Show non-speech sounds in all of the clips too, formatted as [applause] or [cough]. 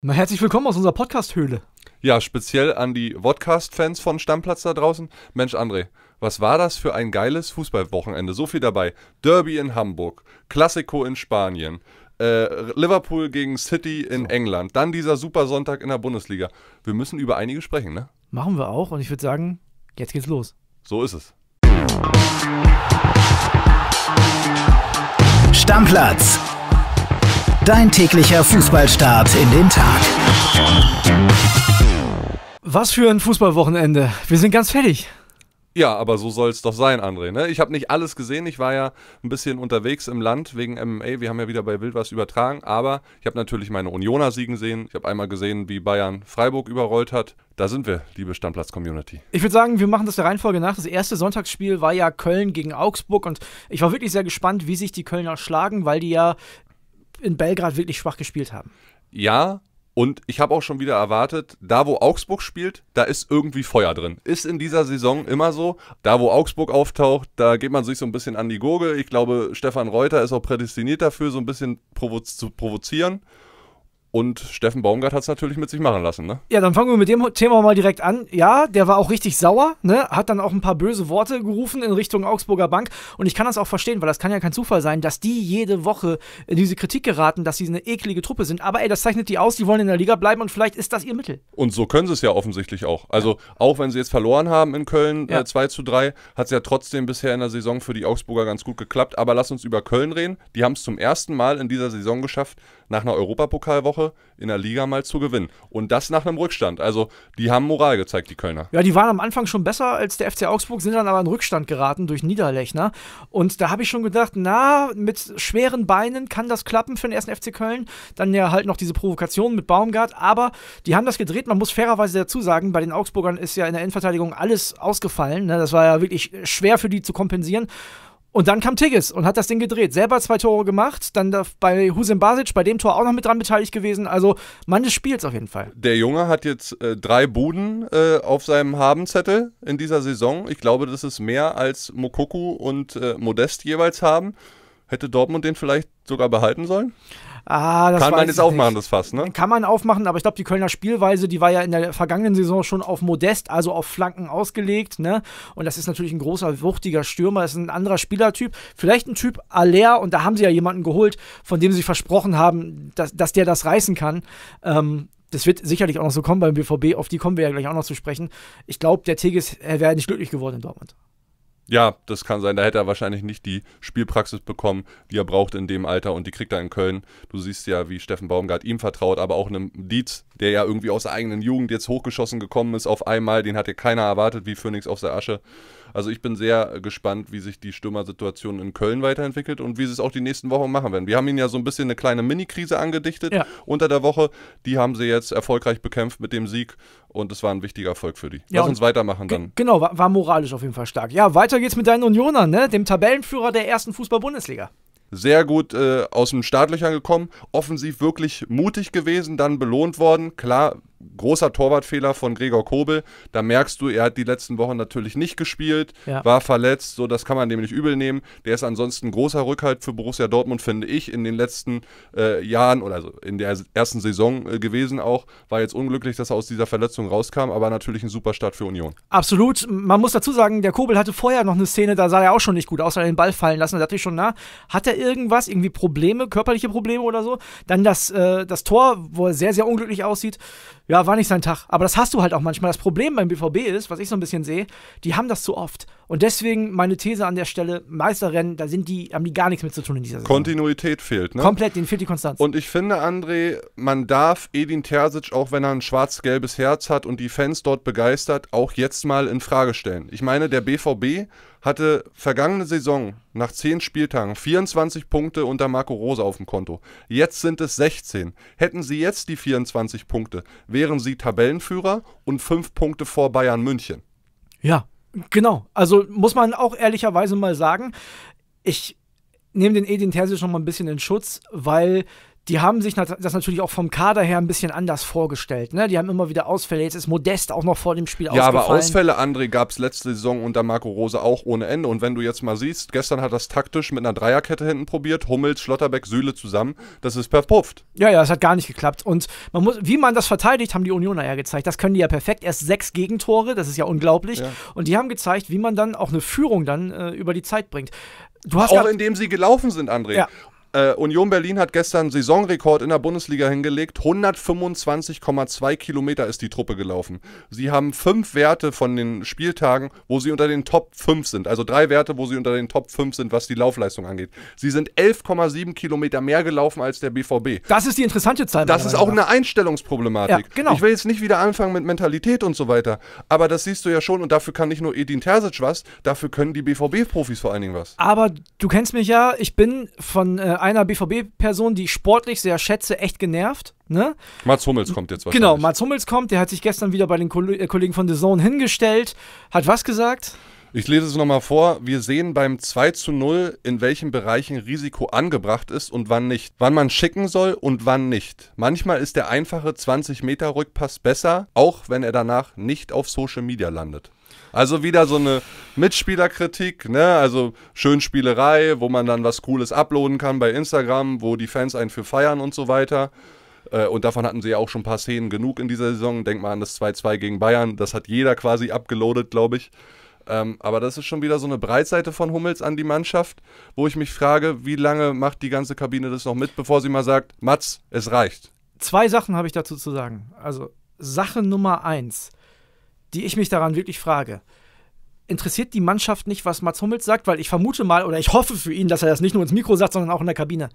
Na, herzlich willkommen aus unserer Podcast-Höhle. Ja, speziell an die Podcast-Fans von Stammplatz da draußen. Mensch, André, was war das für ein geiles Fußballwochenende? So viel dabei. Derby in Hamburg, Classico in Spanien, äh, Liverpool gegen City in so. England, dann dieser Supersonntag in der Bundesliga. Wir müssen über einige sprechen, ne? Machen wir auch und ich würde sagen, jetzt geht's los. So ist es. Stammplatz Dein täglicher Fußballstart in den Tag. Was für ein Fußballwochenende. Wir sind ganz fertig. Ja, aber so soll es doch sein, André. Ne? Ich habe nicht alles gesehen. Ich war ja ein bisschen unterwegs im Land wegen MMA. Wir haben ja wieder bei Wild was übertragen. Aber ich habe natürlich meine Unioner siegen sehen. Ich habe einmal gesehen, wie Bayern Freiburg überrollt hat. Da sind wir, liebe Stammplatz-Community. Ich würde sagen, wir machen das der Reihenfolge nach. Das erste Sonntagsspiel war ja Köln gegen Augsburg. Und ich war wirklich sehr gespannt, wie sich die Kölner schlagen, weil die ja in Belgrad wirklich schwach gespielt haben. Ja, und ich habe auch schon wieder erwartet, da wo Augsburg spielt, da ist irgendwie Feuer drin. Ist in dieser Saison immer so. Da wo Augsburg auftaucht, da geht man sich so ein bisschen an die Gurgel. Ich glaube, Stefan Reuter ist auch prädestiniert dafür, so ein bisschen provo zu provozieren. Und Steffen Baumgart hat es natürlich mit sich machen lassen, ne? Ja, dann fangen wir mit dem Thema mal direkt an. Ja, der war auch richtig sauer, ne? Hat dann auch ein paar böse Worte gerufen in Richtung Augsburger Bank. Und ich kann das auch verstehen, weil das kann ja kein Zufall sein, dass die jede Woche in diese Kritik geraten, dass sie eine eklige Truppe sind. Aber ey, das zeichnet die aus, die wollen in der Liga bleiben und vielleicht ist das ihr Mittel. Und so können sie es ja offensichtlich auch. Also, auch wenn sie jetzt verloren haben in Köln ja. äh, 2 zu 3, hat es ja trotzdem bisher in der Saison für die Augsburger ganz gut geklappt. Aber lass uns über Köln reden. Die haben es zum ersten Mal in dieser Saison geschafft, nach einer Europapokalwoche in der Liga mal zu gewinnen. Und das nach einem Rückstand. Also die haben Moral gezeigt, die Kölner. Ja, die waren am Anfang schon besser als der FC Augsburg, sind dann aber in Rückstand geraten durch Niederlechner. Und da habe ich schon gedacht, na, mit schweren Beinen kann das klappen für den ersten FC Köln. Dann ja halt noch diese Provokation mit Baumgart. Aber die haben das gedreht. Man muss fairerweise dazu sagen, bei den Augsburgern ist ja in der Endverteidigung alles ausgefallen. Ne? Das war ja wirklich schwer für die zu kompensieren. Und dann kam Tigges und hat das Ding gedreht. Selber zwei Tore gemacht, dann bei Husin Basic bei dem Tor auch noch mit dran beteiligt gewesen. Also Mann des Spiels auf jeden Fall. Der Junge hat jetzt äh, drei Buden äh, auf seinem Habenzettel in dieser Saison. Ich glaube, das ist mehr als Mokoku und äh, Modest jeweils haben. Hätte Dortmund den vielleicht sogar behalten sollen? Ah, das kann man jetzt aufmachen, das Fass, ne? Kann man aufmachen, aber ich glaube, die Kölner Spielweise, die war ja in der vergangenen Saison schon auf Modest, also auf Flanken ausgelegt, ne? Und das ist natürlich ein großer, wuchtiger Stürmer, das ist ein anderer Spielertyp. Vielleicht ein Typ Aller, und da haben sie ja jemanden geholt, von dem sie versprochen haben, dass, dass der das reißen kann. Ähm, das wird sicherlich auch noch so kommen beim BVB, auf die kommen wir ja gleich auch noch zu sprechen. Ich glaube, der er wäre nicht glücklich geworden in Dortmund. Ja, das kann sein. Da hätte er wahrscheinlich nicht die Spielpraxis bekommen, die er braucht in dem Alter und die kriegt er in Köln. Du siehst ja, wie Steffen Baumgart ihm vertraut, aber auch einem Dietz, der ja irgendwie aus der eigenen Jugend jetzt hochgeschossen gekommen ist auf einmal. Den hat ja keiner erwartet, wie Phoenix aus der Asche. Also ich bin sehr gespannt, wie sich die Stürmersituation in Köln weiterentwickelt und wie sie es auch die nächsten Wochen machen werden. Wir haben ihnen ja so ein bisschen eine kleine Mini-Krise angedichtet ja. unter der Woche. Die haben sie jetzt erfolgreich bekämpft mit dem Sieg und es war ein wichtiger Erfolg für die. Ja, Lass uns weitermachen dann. Genau, war, war, moralisch auf jeden Fall stark. Ja, weiter geht's mit deinen Unionern, ne? dem Tabellenführer der ersten Fußball-Bundesliga sehr gut äh, aus dem Startlöchern gekommen, offensiv wirklich mutig gewesen, dann belohnt worden. Klar, großer Torwartfehler von Gregor Kobel. Da merkst du, er hat die letzten Wochen natürlich nicht gespielt, ja. war verletzt, so das kann man dem nicht übel nehmen. Der ist ansonsten großer Rückhalt für Borussia Dortmund, finde ich, in den letzten äh, Jahren oder also in der ersten Saison äh, gewesen auch. War jetzt unglücklich, dass er aus dieser Verletzung rauskam, aber natürlich ein super Start für Union. Absolut. Man muss dazu sagen, der Kobel hatte vorher noch eine Szene, da sah er auch schon nicht gut aus, weil er den Ball fallen lassen. Da dachte ich schon, na, hat er irgendwas, irgendwie Probleme, körperliche Probleme oder so? Dann das, äh, das Tor, wo er sehr, sehr unglücklich aussieht ja, war nicht sein Tag. Aber das hast du halt auch manchmal. Das Problem beim BVB ist, was ich so ein bisschen sehe, die haben das zu oft. Und deswegen meine These an der Stelle, Meisterrennen, da sind die, haben die gar nichts mit zu tun in dieser Saison. Kontinuität fehlt, ne? Komplett, denen fehlt die Konstanz. Und ich finde, André, man darf Edin Terzic, auch wenn er ein schwarz-gelbes Herz hat und die Fans dort begeistert, auch jetzt mal in Frage stellen. Ich meine, der BVB hatte vergangene Saison nach 10 Spieltagen 24 Punkte unter Marco Rose auf dem Konto. Jetzt sind es 16. Hätten sie jetzt die 24 Punkte, wären sie Tabellenführer und 5 Punkte vor Bayern München. Ja, genau. Also muss man auch ehrlicherweise mal sagen, ich nehme den Edin Terzic schon mal ein bisschen in Schutz, weil die haben sich das natürlich auch vom Kader her ein bisschen anders vorgestellt. Ne? Die haben immer wieder Ausfälle. Jetzt ist Modest auch noch vor dem Spiel ja, ausgefallen. Ja, aber Ausfälle, André, gab es letzte Saison unter Marco Rose auch ohne Ende. Und wenn du jetzt mal siehst, gestern hat das taktisch mit einer Dreierkette hinten probiert, Hummels, Schlotterbeck, Sühle zusammen. Das ist verpufft. Ja, ja, das hat gar nicht geklappt. Und man muss, wie man das verteidigt, haben die Unioner ja gezeigt. Das können die ja perfekt. Erst sechs Gegentore, das ist ja unglaublich. Ja. Und die haben gezeigt, wie man dann auch eine Führung dann äh, über die Zeit bringt. auch indem sie gelaufen sind, André. Ja. Äh, Union Berlin hat gestern Saisonrekord in der Bundesliga hingelegt. 125,2 Kilometer ist die Truppe gelaufen. Sie haben fünf Werte von den Spieltagen, wo sie unter den Top 5 sind. Also drei Werte, wo sie unter den Top 5 sind, was die Laufleistung angeht. Sie sind 11,7 Kilometer mehr gelaufen als der BVB. Das ist die interessante Zahl. Das ist auch eine Einstellungsproblematik. Ja, genau. Ich will jetzt nicht wieder anfangen mit Mentalität und so weiter. Aber das siehst du ja schon und dafür kann nicht nur Edin Terzic was, dafür können die BVB-Profis vor allen Dingen was. Aber du kennst mich ja, ich bin von äh, einer BVB-Person, die ich sportlich sehr schätze, echt genervt. Ne? Mats Hummels kommt jetzt genau, wahrscheinlich. Genau, Mats Hummels kommt, der hat sich gestern wieder bei den äh, Kollegen von The Zone hingestellt, hat was gesagt? Ich lese es nochmal vor. Wir sehen beim 2 zu 0, in welchen Bereichen Risiko angebracht ist und wann nicht. Wann man schicken soll und wann nicht. Manchmal ist der einfache 20-Meter-Rückpass besser, auch wenn er danach nicht auf Social Media landet. Also wieder so eine Mitspielerkritik, ne? Also Schönspielerei, wo man dann was Cooles uploaden kann bei Instagram, wo die Fans einen für feiern und so weiter. Äh, und davon hatten sie ja auch schon ein paar Szenen genug in dieser Saison. Denk mal an das 2-2 gegen Bayern. Das hat jeder quasi abgeloadet, glaube ich. Ähm, aber das ist schon wieder so eine Breitseite von Hummels an die Mannschaft, wo ich mich frage, wie lange macht die ganze Kabine das noch mit, bevor sie mal sagt, Mats, es reicht. Zwei Sachen habe ich dazu zu sagen. Also Sache Nummer eins die ich mich daran wirklich frage. Interessiert die Mannschaft nicht, was Mats Hummels sagt? Weil ich vermute mal oder ich hoffe für ihn, dass er das nicht nur ins Mikro sagt, sondern auch in der Kabine.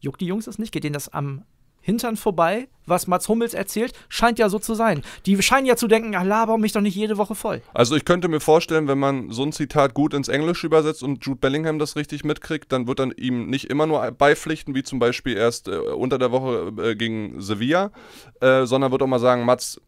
Juckt die Jungs das nicht? Geht denen das am Hintern vorbei, was Mats Hummels erzählt, scheint ja so zu sein. Die scheinen ja zu denken, ah, laber mich doch nicht jede Woche voll. Also ich könnte mir vorstellen, wenn man so ein Zitat gut ins Englische übersetzt und Jude Bellingham das richtig mitkriegt, dann wird dann ihm nicht immer nur beipflichten, wie zum Beispiel erst äh, unter der Woche äh, gegen Sevilla, äh, sondern wird auch mal sagen, Mats,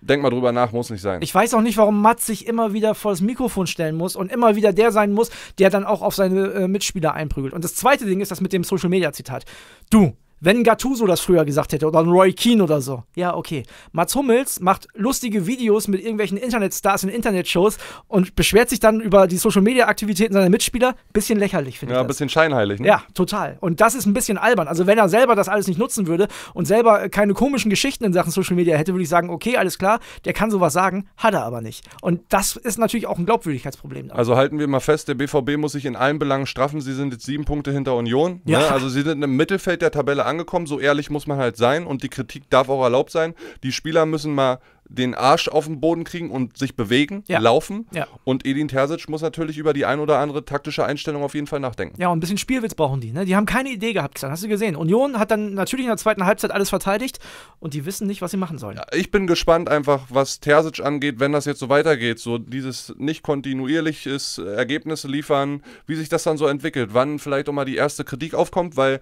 Denk mal drüber nach, muss nicht sein. Ich weiß auch nicht, warum Matt sich immer wieder vor das Mikrofon stellen muss und immer wieder der sein muss, der dann auch auf seine äh, Mitspieler einprügelt. Und das zweite Ding ist das mit dem Social Media Zitat. Du, wenn Gattuso das früher gesagt hätte oder Roy Keane oder so. Ja, okay. Mats Hummels macht lustige Videos mit irgendwelchen Internetstars und Internetshows und beschwert sich dann über die Social-Media-Aktivitäten seiner Mitspieler. Bisschen lächerlich, finde ja, ich. Ja, ein bisschen scheinheilig, ne? Ja, total. Und das ist ein bisschen albern. Also, wenn er selber das alles nicht nutzen würde und selber äh, keine komischen Geschichten in Sachen Social-Media hätte, würde ich sagen, okay, alles klar, der kann sowas sagen, hat er aber nicht. Und das ist natürlich auch ein Glaubwürdigkeitsproblem. Also halten wir mal fest, der BVB muss sich in allen Belangen straffen. Sie sind jetzt sieben Punkte hinter Union. Ne? Ja. Ne? Also, sie sind im Mittelfeld der Tabelle angekommen, so ehrlich muss man halt sein und die Kritik darf auch erlaubt sein. Die Spieler müssen mal den Arsch auf den Boden kriegen und sich bewegen, ja. laufen. Ja. Und Edin Terzic muss natürlich über die ein oder andere taktische Einstellung auf jeden Fall nachdenken. Ja, und ein bisschen Spielwitz brauchen die. Ne? Die haben keine Idee gehabt hast du gesehen. Union hat dann natürlich in der zweiten Halbzeit alles verteidigt und die wissen nicht, was sie machen sollen. Ja, ich bin gespannt einfach, was Terzic angeht, wenn das jetzt so weitergeht. So dieses nicht kontinuierliches ist, äh, Ergebnisse liefern, wie sich das dann so entwickelt. Wann vielleicht auch mal die erste Kritik aufkommt, weil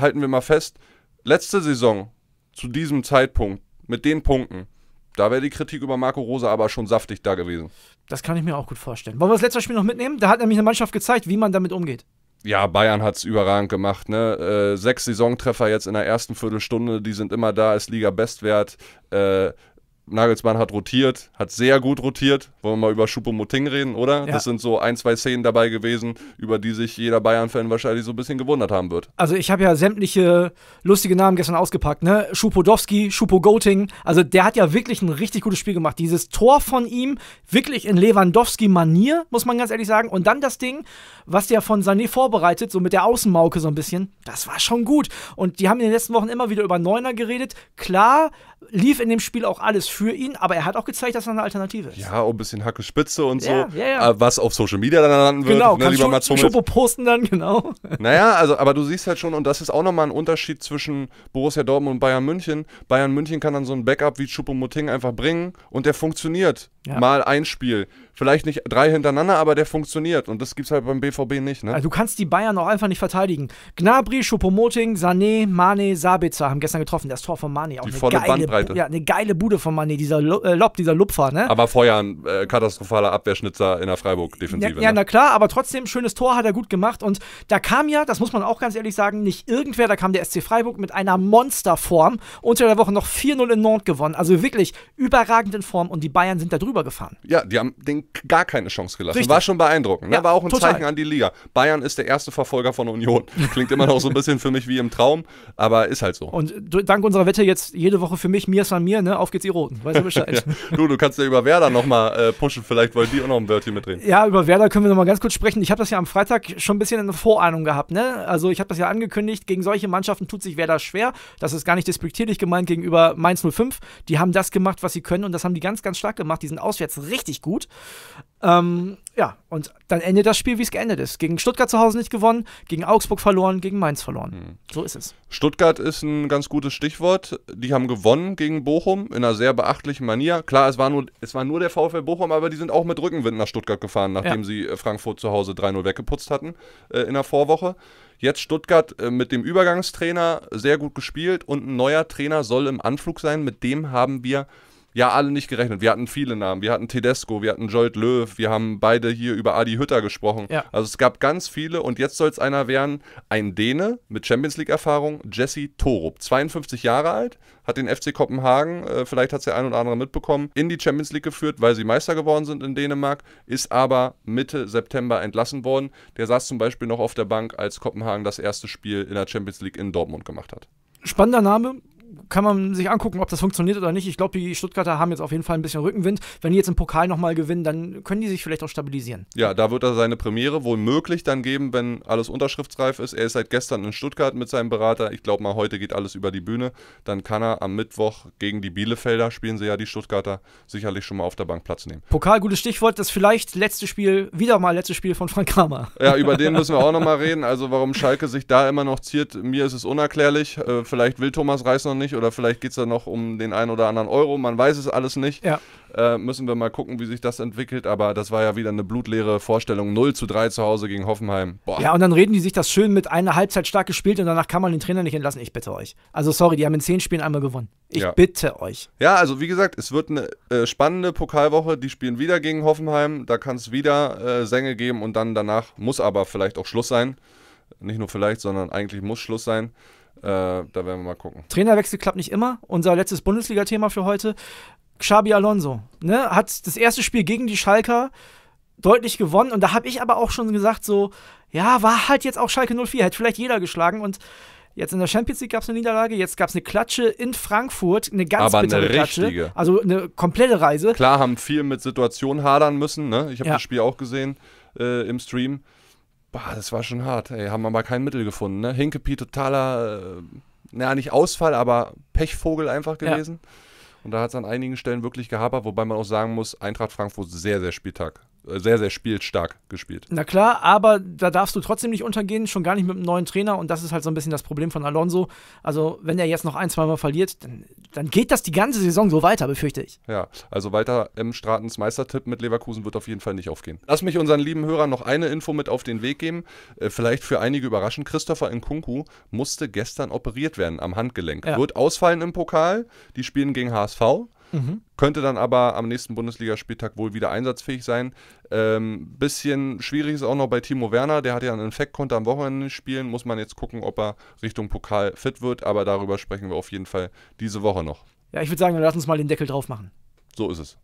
halten wir mal fest, letzte Saison zu diesem Zeitpunkt mit den Punkten, da wäre die Kritik über Marco Rosa aber schon saftig da gewesen. Das kann ich mir auch gut vorstellen. Wollen wir das letzte Spiel noch mitnehmen? Da hat nämlich eine Mannschaft gezeigt, wie man damit umgeht. Ja, Bayern hat es überragend gemacht. Ne? Äh, sechs Saisontreffer jetzt in der ersten Viertelstunde, die sind immer da, ist Liga-Bestwert. Äh, Nagelsmann hat rotiert, hat sehr gut rotiert. Wollen wir mal über Schuppomoting reden, oder? Ja. Das sind so ein, zwei Szenen dabei gewesen, über die sich jeder Bayern-Fan wahrscheinlich so ein bisschen gewundert haben wird. Also ich habe ja sämtliche lustige Namen gestern ausgepackt, ne? Schupodowski, Schupogoting. Also der hat ja wirklich ein richtig gutes Spiel gemacht. Dieses Tor von ihm, wirklich in Lewandowski-Manier, muss man ganz ehrlich sagen. Und dann das Ding, was der von Sané vorbereitet, so mit der Außenmauke so ein bisschen, das war schon gut. Und die haben in den letzten Wochen immer wieder über Neuner geredet. Klar lief in dem Spiel auch alles für ihn, aber er hat auch gezeigt, dass er eine Alternative ist. Ja, auch ein bisschen Hacke Spitze und so. Ja, ja, ja. Äh, was auf Social Media dann landen wird. Genau, ne, lieber Mats Hummels. posten dann, genau. [laughs] Naja, also, aber du siehst halt schon, und das ist auch nochmal ein Unterschied zwischen Borussia Dortmund und Bayern München. Bayern München kann dann so ein Backup wie Choupo-Moting einfach bringen und der funktioniert. Ja. Mal ein Spiel. Vielleicht nicht drei hintereinander, aber der funktioniert. Und das gibt es halt beim BVB nicht, ne? Also du kannst die Bayern auch einfach nicht verteidigen. Gnabry, Schuppomoting, Sané, Mane, Sabitzer haben gestern getroffen. Das Tor von Mane. Auch die volle geile, Bandbreite. ja, eine geile Bude von Mane. Dieser äh, Lob, dieser Lupfer, ne? Aber vorher ein äh, katastrophaler Abwehrschnitzer in der Freiburg-Defensive. Ja, ja ne? na klar, aber trotzdem, schönes Tor hat er gut gemacht. Und da kam ja, das muss man auch ganz ehrlich sagen, nicht irgendwer, da kam der SC Freiburg mit einer Monsterform. Unter der Woche noch 4-0 in Nantes gewonnen. Also wirklich überragend in Form und die Bayern sind da drüber gefahren. Ja, die haben den gar keine Chance gelassen. Richtig. War schon beeindruckend. Ne? Ja, war auch ein total. Zeichen an die Liga. Bayern ist der erste Verfolger von Union. [laughs] Klingt immer noch so ein bisschen für mich wie im Traum, aber ist halt so. Und dank unserer Wette jetzt jede Woche für mich, mir ist san mir, ne? auf geht's, ihr Roten. Weißt du [laughs] Bescheid. ja. Du, du kannst ja über Werder nochmal äh, pushen. Vielleicht wollen die auch noch ein Wörtchen mitreden. Ja, über Werder können wir nochmal ganz kurz sprechen. Ich habe das ja am Freitag schon ein bisschen eine Vorahnung gehabt. Ne? Also ich habe das ja angekündigt, gegen solche Mannschaften tut sich Werder schwer. Das ist gar nicht despektierlich gemeint gegenüber Mainz 05. Die haben das gemacht, was sie können und das haben die ganz, ganz stark gemacht. Die sind auswärts richtig gut. Ähm, ja, und dann endet das Spiel, wie es geendet ist. Gegen Stuttgart zu Hause nicht gewonnen, gegen Augsburg verloren, gegen Mainz verloren. Hm. So ist es. Stuttgart ist ein ganz gutes Stichwort. Die haben gewonnen gegen Bochum in einer sehr beachtlichen Manier. Klar, es war nur, es war nur der VfL Bochum, aber die sind auch mit Rückenwind nach Stuttgart gefahren, nachdem ja. sie äh, Frankfurt zu Hause 3-0 weggeputzt hatten äh, in der Vorwoche. Jetzt Stuttgart äh, mit dem Übergangstrainer sehr gut gespielt und ein neuer Trainer soll im Anflug sein. Mit dem haben wir ja, alle nicht gerechnet. Wir hatten viele Namen. Wir hatten Tedesco, wir hatten Jolt Löw, wir haben beide hier über Adi Hütter gesprochen. Ja. Also es gab ganz viele und jetzt soll es einer werden, ein Däne mit Champions League-Erfahrung, Jesse Torup, 52 Jahre alt, hat den FC Kopenhagen, äh, vielleicht hat es der ein oder andere mitbekommen, in die Champions League geführt, weil sie Meister geworden sind in Dänemark, ist aber Mitte September entlassen worden. Der saß zum Beispiel noch auf der Bank, als Kopenhagen das erste Spiel in der Champions League in Dortmund gemacht hat. Spannender Name, kann man sich angucken, ob das funktioniert oder nicht. Ich glaube, die Stuttgarter haben jetzt auf jeden Fall ein bisschen Rückenwind. Wenn die jetzt im Pokal nochmal gewinnen, dann können die sich vielleicht auch stabilisieren. Ja, da wird er seine Premiere wohl möglich dann geben, wenn alles unterschriftsreif ist. Er ist seit gestern in Stuttgart mit seinem Berater. Ich glaube mal, heute geht alles über die Bühne. Dann kann er am Mittwoch gegen die Bielefelder, spielen sie ja die Stuttgarter, sicherlich schon mal auf der Bank Platz nehmen. Pokal, gutes Stichwort. Das vielleicht letzte Spiel, wieder mal letztes Spiel von Frank Kramer. Ja, über den müssen wir auch nochmal reden. Also warum Schalke sich da immer noch ziert, mir ist es unerklärlich. Äh, vielleicht will Thomas Reis noch nicht nicht oder vielleicht geht es da noch um den einen oder anderen Euro, man weiß es alles nicht. Ja. Äh, müssen wir mal gucken, wie sich das entwickelt, aber das war ja wieder eine blutleere Vorstellung. 0 zu 3 zu Hause gegen Hoffenheim. Boah. Ja, und dann reden die sich das schön mit einer Halbzeit stark gespielt und danach kann man den Trainer nicht entlassen. Ich bitte euch. Also sorry, die haben in 10 Spielen einmal gewonnen. Ich ja. bitte euch. Ja, also wie gesagt, es wird eine äh, spannende Pokalwoche. Die spielen wieder gegen Hoffenheim. Da kann es wieder äh, Sänge geben und dann danach muss aber vielleicht auch Schluss sein. Nicht nur vielleicht, sondern eigentlich muss Schluss sein. Äh, da werden wir mal gucken. Trainerwechsel klappt nicht immer. Unser letztes Bundesliga-Thema für heute. Xabi Alonso ne, hat das erste Spiel gegen die Schalker deutlich gewonnen. Und da habe ich aber auch schon gesagt, so, ja, war halt jetzt auch Schalke 04, hätte vielleicht jeder geschlagen. Und jetzt in der Champions League gab es eine Niederlage, jetzt gab es eine Klatsche in Frankfurt, eine ganz aber bittere eine Klatsche. Richtige. Also eine komplette Reise. Klar, haben viel mit Situationen hadern müssen. Ne? Ich habe ja. das Spiel auch gesehen äh, im Stream. Bah, das war schon hart. Ey, haben aber kein Mittel gefunden. Ne? Hinkepie totaler, äh, naja, nicht Ausfall, aber Pechvogel einfach gewesen. Ja. Und da hat es an einigen Stellen wirklich gehapert, wobei man auch sagen muss, Eintracht Frankfurt sehr, sehr Spieltag sehr, sehr spielstark gespielt. Na klar, aber da darfst du trotzdem nicht untergehen, schon gar nicht mit einem neuen Trainer. Und das ist halt so ein bisschen das Problem von Alonso. Also, wenn er jetzt noch ein, zweimal verliert, dann, dann geht das die ganze Saison so weiter, befürchte ich. Ja, also weiter M. Stratens Meistertipp mit Leverkusen wird auf jeden Fall nicht aufgehen. Lass mich unseren lieben Hörern noch eine Info mit auf den Weg geben. Äh, vielleicht für einige überraschend: Christopher Nkunku musste gestern operiert werden am Handgelenk. Ja. Wird ausfallen im Pokal. Die spielen gegen HSV. Mhm. Könnte dann aber am nächsten Bundesligaspieltag wohl wieder einsatzfähig sein. Ähm, bisschen schwierig ist auch noch bei Timo Werner, der hat ja einen Infekt, konnte am Wochenende spielen. Muss man jetzt gucken, ob er Richtung Pokal fit wird, aber darüber sprechen wir auf jeden Fall diese Woche noch. Ja, ich würde sagen, dann lass uns mal den Deckel drauf machen. So ist es.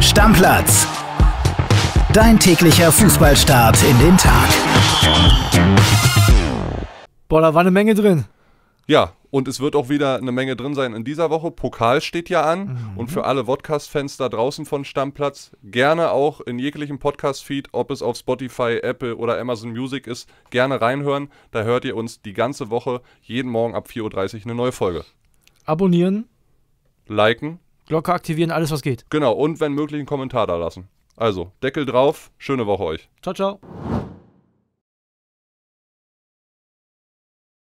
Stammplatz. Dein täglicher Fußballstart in den Tag. Boah, da war eine Menge drin. Ja, und es wird auch wieder eine Menge drin sein in dieser Woche. Pokal steht ja an. Mhm. Und für alle Podcast-Fans da draußen von Stammplatz, gerne auch in jeglichem Podcast-Feed, ob es auf Spotify, Apple oder Amazon Music ist, gerne reinhören. Da hört ihr uns die ganze Woche, jeden Morgen ab 4.30 Uhr eine neue Folge. Abonnieren. Liken. Glocke aktivieren, alles was geht. Genau, und wenn möglich einen Kommentar da lassen. Also, Deckel drauf, schöne Woche euch. Ciao, ciao.